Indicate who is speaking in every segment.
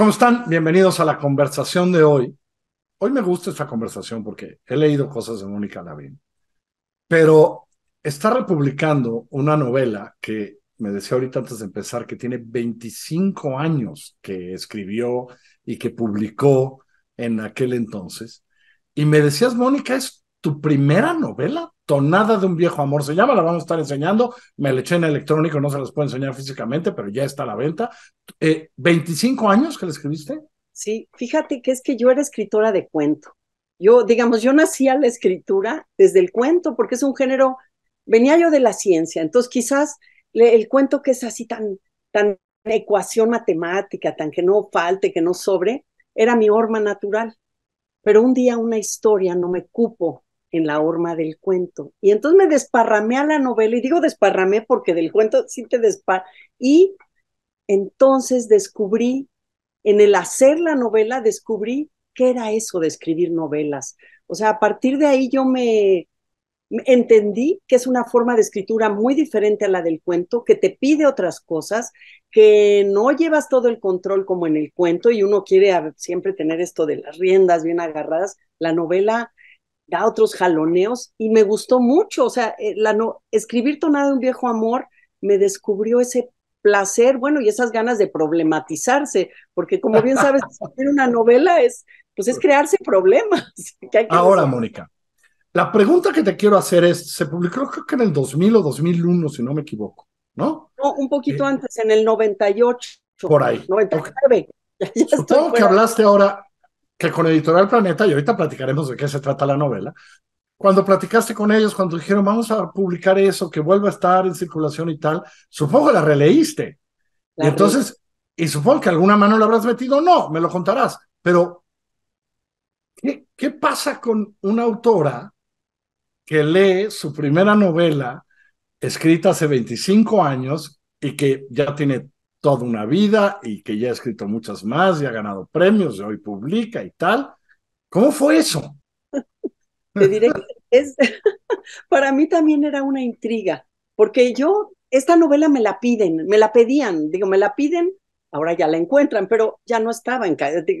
Speaker 1: ¿Cómo están? Bienvenidos a la conversación de hoy. Hoy me gusta esta conversación porque he leído cosas de Mónica Lavín, pero está republicando una novela que me decía ahorita antes de empezar que tiene 25 años que escribió y que publicó en aquel entonces. Y me decías, Mónica, es tu primera novela, Tonada de un viejo amor se llama, la vamos a estar enseñando, me la eché en electrónico, no se las puedo enseñar físicamente, pero ya está a la venta. ¿25 eh, años que la escribiste?
Speaker 2: Sí, fíjate que es que yo era escritora de cuento. Yo, digamos, yo nací a la escritura desde el cuento, porque es un género, venía yo de la ciencia, entonces quizás el cuento que es así tan, tan ecuación matemática, tan que no falte, que no sobre, era mi horma natural. Pero un día una historia no me cupo en la horma del cuento. Y entonces me desparramé a la novela, y digo desparramé porque del cuento sí te despar... Y entonces descubrí, en el hacer la novela, descubrí qué era eso de escribir novelas. O sea, a partir de ahí yo me entendí que es una forma de escritura muy diferente a la del cuento, que te pide otras cosas, que no llevas todo el control como en el cuento y uno quiere siempre tener esto de las riendas bien agarradas. La novela da otros jaloneos y me gustó mucho. O sea, eh, la no, escribir Tonada de un viejo amor me descubrió ese placer, bueno, y esas ganas de problematizarse, porque como bien sabes, escribir una novela es, pues es crearse problemas. Ahora,
Speaker 1: Mónica, la pregunta que te quiero hacer es, se publicó creo que en el 2000 o 2001, si no me equivoco,
Speaker 2: ¿no? No, un poquito eh, antes, en el 98. Por ahí. 99. Supongo
Speaker 1: que hablaste ahora que con Editorial Planeta, y ahorita platicaremos de qué se trata la novela, cuando platicaste con ellos, cuando dijeron, vamos a publicar eso, que vuelva a estar en circulación y tal, supongo que la releíste. y entonces, y supongo que alguna mano la habrás metido, no, me lo contarás, pero ¿qué, qué pasa con una autora que lee su primera novela escrita hace 25 años y que ya tiene toda una vida y que ya ha escrito muchas más y ha ganado
Speaker 2: premios de hoy publica y tal. ¿Cómo fue eso? Te diré que para mí también era una intriga, porque yo, esta novela me la piden, me la pedían, digo, me la piden, ahora ya la encuentran, pero ya no estaba en,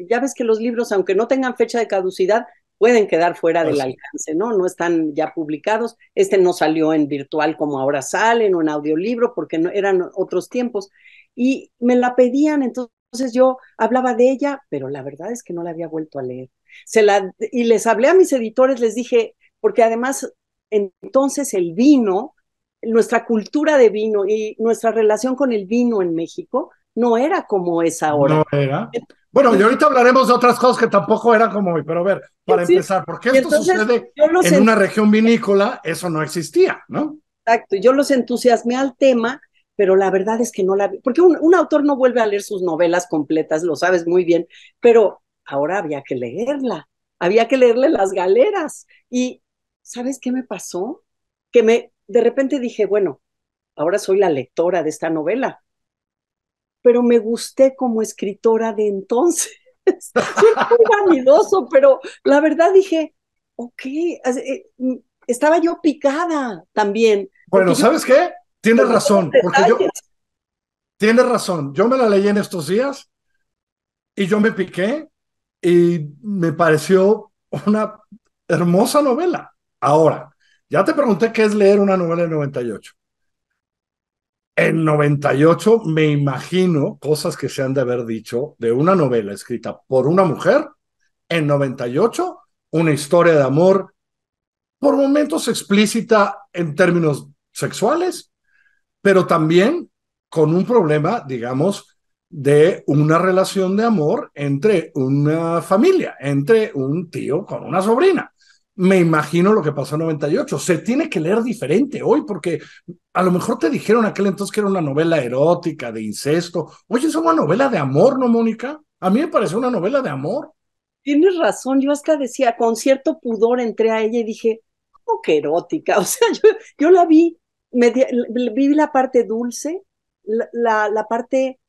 Speaker 2: ya ves que los libros, aunque no tengan fecha de caducidad, pueden quedar fuera del alcance, ¿no? No están ya publicados. Este no salió en virtual como ahora salen o en audiolibro porque no, eran otros tiempos. Y me la pedían, entonces yo hablaba de ella, pero la verdad es que no la había vuelto a leer. Se la, y les hablé a mis editores, les dije, porque además entonces el vino, nuestra cultura de vino y nuestra relación con el vino en México no era como es ahora. No era. Bueno, y ahorita
Speaker 1: hablaremos de otras cosas que tampoco eran como hoy, pero a ver, para empezar, empezar, porque esto sucede en una región vinícola? Eso no existía,
Speaker 2: ¿no? Exacto, yo los entusiasmé al tema, pero la verdad es que no la vi, porque un autor no vuelve a leer sus novelas completas, lo sabes muy bien, pero ahora había que leerla, había que leerle las galeras. Y, ¿sabes qué me pasó? Que me, de repente dije, bueno, ahora soy la lectora de esta novela, pero me gusté como escritora de entonces. muy vanidoso, pero la verdad dije, ok, eh, mm, estaba yo picada también. Bueno, ¿sabes qué?
Speaker 1: Tienes razón, porque yo... Tienes razón, yo me la leí en estos días y yo me piqué y me pareció una hermosa novela. Ahora, ya te pregunté qué es leer una novela de 98. En 98 me imagino cosas que se han de haber dicho de una novela escrita por una mujer. En 98, una historia de amor por momentos explícita en términos sexuales, pero también con un problema, digamos, de una relación de amor entre una familia, entre un tío con una sobrina me imagino lo que pasó en 98. Se tiene que leer diferente hoy porque a lo mejor te dijeron aquel entonces que era una novela erótica, de incesto. Oye, es una novela de amor, ¿no, Mónica? A mí me pareció
Speaker 2: una novela de amor. Tienes razón, yo hasta decía, con cierto pudor entré a ella y dije, ¿cómo oh, que erótica? O sea, yo, la vi, vi la parte dulce, la, la, parte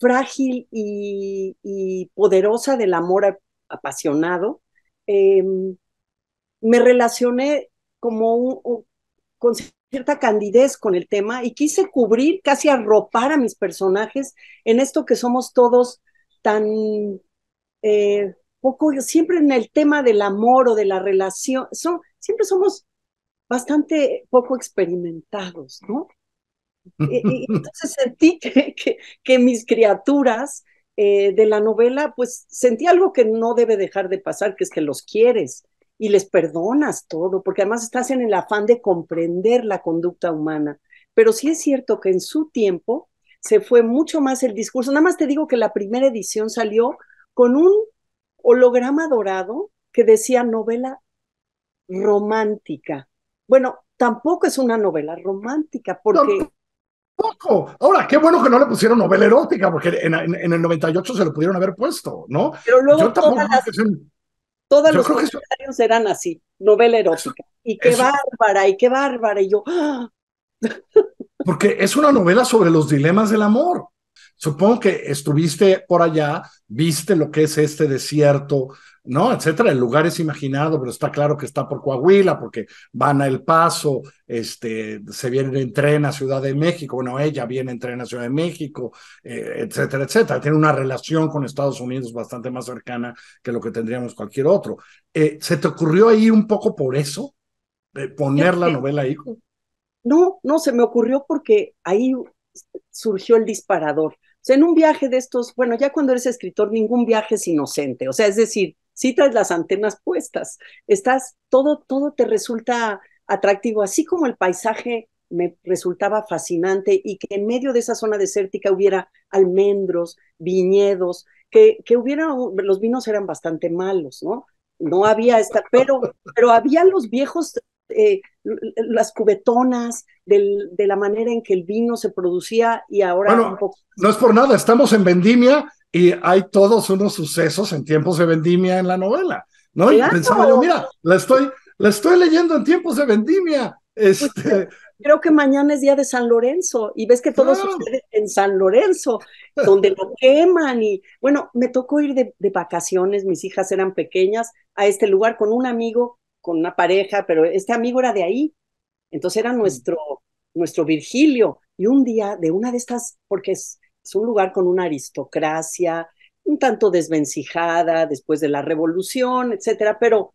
Speaker 2: frágil y, poderosa del amor apasionado. Em, me relacioné como con cierta candidez con el tema y quise cubrir, casi arropar a mis personajes en esto que somos todos tan eh, poco, siempre en el tema del amor o de la relación, son, siempre somos bastante poco experimentados, ¿no? y, entonces sentí que, mis criaturas eh, de la novela, pues sentí algo que no debe dejar de pasar, que es que los quieres, y les perdonas todo, porque además estás en el afán de comprender la conducta humana. Pero sí es cierto que en su tiempo se fue mucho más el discurso. Nada más te digo que la primera edición salió con un holograma dorado que decía novela romántica. Bueno, tampoco es una novela romántica, porque...
Speaker 1: Ahora, qué bueno que no le pusieron novela erótica, porque en, el 98 se lo pudieron haber puesto, ¿no?
Speaker 2: Pero luego todos los comentarios eran así, novela erótica. y qué bárbara, y qué bárbara. Y yo, ¡ah!
Speaker 1: Porque es una novela sobre los dilemas del amor. Supongo que estuviste por allá, viste lo que es este desierto, ¿no? Etcétera. El lugar es imaginado, pero está claro que está por Coahuila, porque van a El Paso, este, se vienen en tren a Ciudad de México, bueno, ella viene en tren a Ciudad de México, eh, etcétera, etcétera. Tiene una relación con Estados Unidos bastante más cercana que lo que tendríamos cualquier otro. Eh, ¿Se te ocurrió ahí un poco por eso? Eh, poner la novela ahí.
Speaker 2: No, no, se me ocurrió porque ahí surgió el disparador en un viaje de estos, bueno, ya cuando eres escritor, ningún viaje es inocente. O sea, es decir, si traes las antenas puestas, estás, todo, todo te resulta atractivo, así como el paisaje me resultaba fascinante y que en medio de esa zona desértica hubiera almendros, viñedos, que, que hubiera, los vinos eran bastante malos, ¿no? No había esta, pero, pero había los viejos eh, las cubetonas, de la manera en que el vino se producía y ahora... no
Speaker 1: es por nada, estamos en vendimia y hay todos unos sucesos en tiempos de vendimia en la novela, ¿no? Y pensaba yo, mira, la estoy, la estoy
Speaker 2: leyendo en tiempos de vendimia. Pues, este... Eh, creo que mañana es día de San Lorenzo y ves que todo sucede en San Lorenzo, donde lo queman y bueno, me tocó ir de, vacaciones, mis hijas eran pequeñas, a este lugar con un amigo con una pareja, pero este amigo era de ahí. Entonces era mm. nuestro, nuestro Virgilio. Y un día de una de estas, porque es, es un lugar con una aristocracia, un tanto desvencijada después de la revolución, etcétera, pero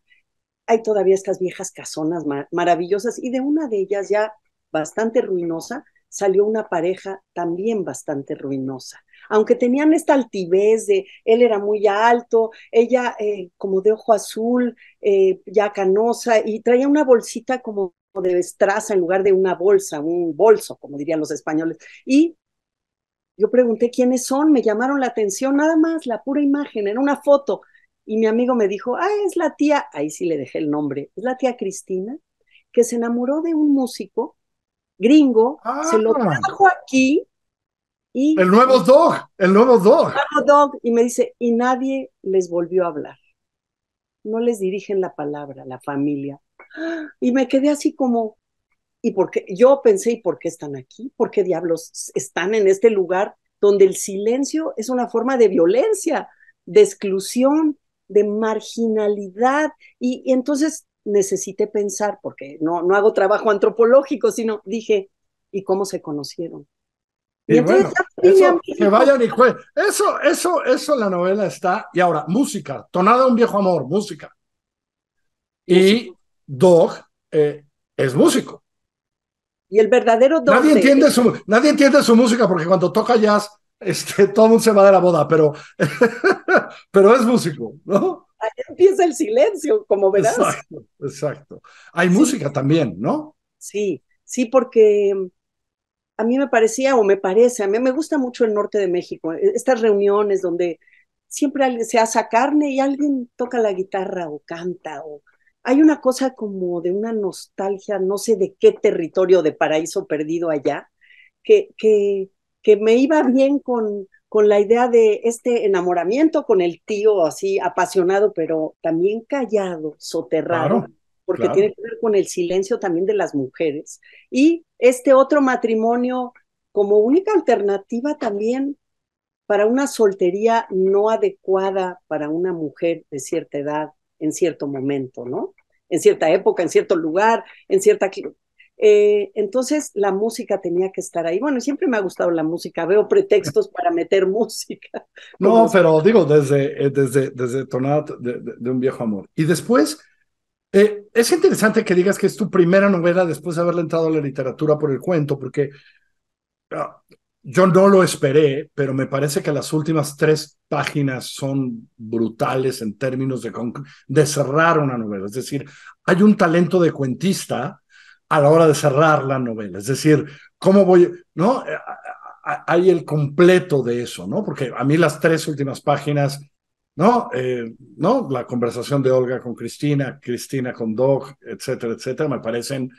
Speaker 2: hay todavía estas viejas casonas maravillosas y de una de ellas ya bastante ruinosa salió una pareja también bastante ruinosa. Aunque tenían esta altivez de él era muy alto, ella eh, como de ojo azul, eh, ya canosa, y traía una bolsita como de estraza en lugar de una bolsa, un bolso, como dirían los españoles. Y yo pregunté quiénes son, me llamaron la atención, nada más la pura imagen, era una foto. Y mi amigo me dijo, ah, es la tía, ahí sí le dejé el nombre, es la tía Cristina, que se enamoró de un músico gringo, se lo ah. trajo aquí. Y, el nuevo dog, el nuevo dog. y me dice, y nadie les volvió a hablar. No les dirigen la palabra, la familia. Y me quedé así como, ¿y porque Yo pensé, ¿y por qué están aquí? ¿Por qué diablos están en este lugar donde el silencio es una forma de violencia, de exclusión, de marginalidad? y entonces necesité pensar, porque no, no hago trabajo antropológico, sino dije, ¿y cómo se conocieron?
Speaker 1: Y, bueno, eso, que vayan y
Speaker 2: jueguen. Eso, eso, eso, la novela está.
Speaker 1: Y ahora, música, tonada un viejo amor, música. Y Dog
Speaker 2: eh, es músico. Y el verdadero Dog. Nadie, entiende su,
Speaker 1: nadie entiende su música porque cuando toca jazz, este, todo el mundo se va de la boda, pero, pero es músico,
Speaker 2: ¿no? ahí empieza el silencio, como verás. Exacto,
Speaker 1: exacto. Hay música también, ¿no?
Speaker 2: Sí, sí, porque mm, a mí me parecía o me parece, a mí me gusta mucho el norte de México, e, estas reuniones donde siempre se hace carne y alguien toca la guitarra o canta o hay una cosa como de una nostalgia, no sé de qué territorio de paraíso perdido allá, que, que, que me iba bien con, con la idea de este enamoramiento con el tío así apasionado, pero también callado, soterrado, porque tiene que ver con el silencio también de las mujeres. Y este otro matrimonio como única alternativa también para una soltería no adecuada para una mujer de cierta edad en cierto momento, ¿no? En cierta época, en cierto lugar, en cierta eh, entonces la música tenía que estar ahí. Bueno, siempre me ha gustado la música, veo pretextos para meter música. No,
Speaker 1: pero digo, desde, eh, desde, desde Tornado de, un viejo amor. Y después, eh, es interesante que digas que es tu primera novela después de haberle entrado a la literatura por el cuento, porque ah, yo no lo esperé, pero me parece que las últimas tres páginas son brutales en términos de, de cerrar una novela. Es decir, hay un talento de cuentista a la hora de cerrar la novela. Es decir, ¿cómo voy? ¿No? Hay el completo de eso, ¿no? Porque a mí las tres últimas páginas, ¿no? Eh, ¿no? La conversación de Olga con Cristina, Cristina con Doc, etcétera, etcétera, me parecen,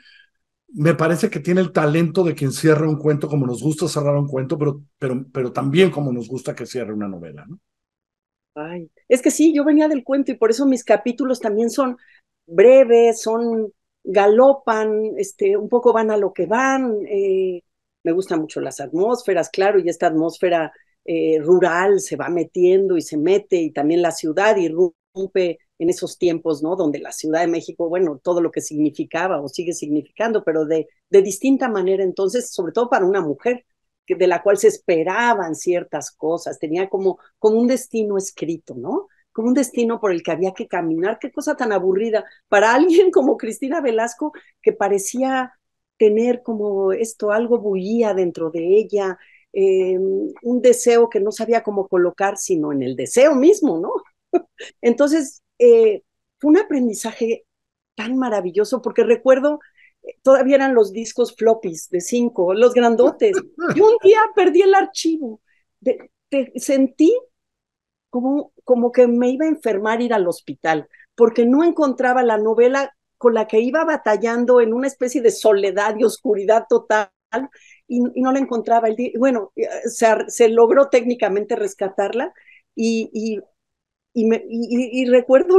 Speaker 1: me parece que tiene el talento de quien cierra un cuento como nos gusta cerrar un cuento, pero, pero, pero también como nos gusta que cierre una novela, ¿no?
Speaker 2: Ay, es que sí, yo venía del cuento y por eso mis capítulos también son breves, son galopan, este, un poco van a lo que van. Eh, me gustan mucho las atmósferas, claro, y esta atmósfera eh, rural se va metiendo y se mete, y también la ciudad irrumpe en esos tiempos, ¿no? Donde la Ciudad de México, bueno, todo lo que significaba o sigue significando, pero de, de distinta manera, entonces, sobre todo para una mujer, de la cual se esperaban ciertas cosas, tenía como, como un destino escrito, ¿no? como un destino por el que había que caminar. Qué cosa tan aburrida para alguien como Cristina Velasco, que parecía tener como esto, algo bullía dentro de ella, eh, un deseo que no sabía cómo colocar, sino en el deseo mismo, ¿no? Entonces, eh, fue un aprendizaje tan maravilloso, porque recuerdo, eh, todavía eran los discos floppies de cinco, los grandotes, y un día perdí el archivo. De, sentí como, que me iba a enfermar ir al hospital, porque no encontraba la novela con la que iba batallando en una especie de soledad y oscuridad total y, no la encontraba. El bueno, eh, se, se, logró técnicamente rescatarla y, y, y recuerdo,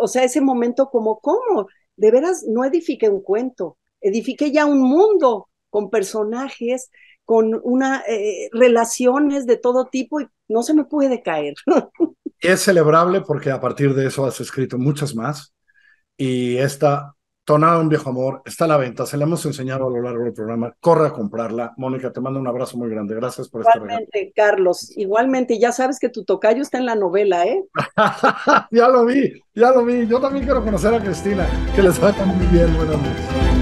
Speaker 2: o sea, ese momento como, ¿cómo? De veras, no edifique un cuento, edifique ya un mundo con personajes, con una, eh, relaciones de todo tipo y no se me puede caer. es
Speaker 1: celebrable porque a partir de eso has escrito muchas más. Y esta Tonada un viejo amor está a la venta. Se la hemos enseñado a lo largo del programa. Corre a comprarla. Mónica, te mando un abrazo muy grande. Gracias por estar
Speaker 2: Igualmente, Carlos. Igualmente, ya sabes que tu tocayo está en la novela, ¿eh?
Speaker 1: ya lo vi, ya lo vi. Yo también quiero conocer a Cristina. Que les vaya muy bien. Buenas noches.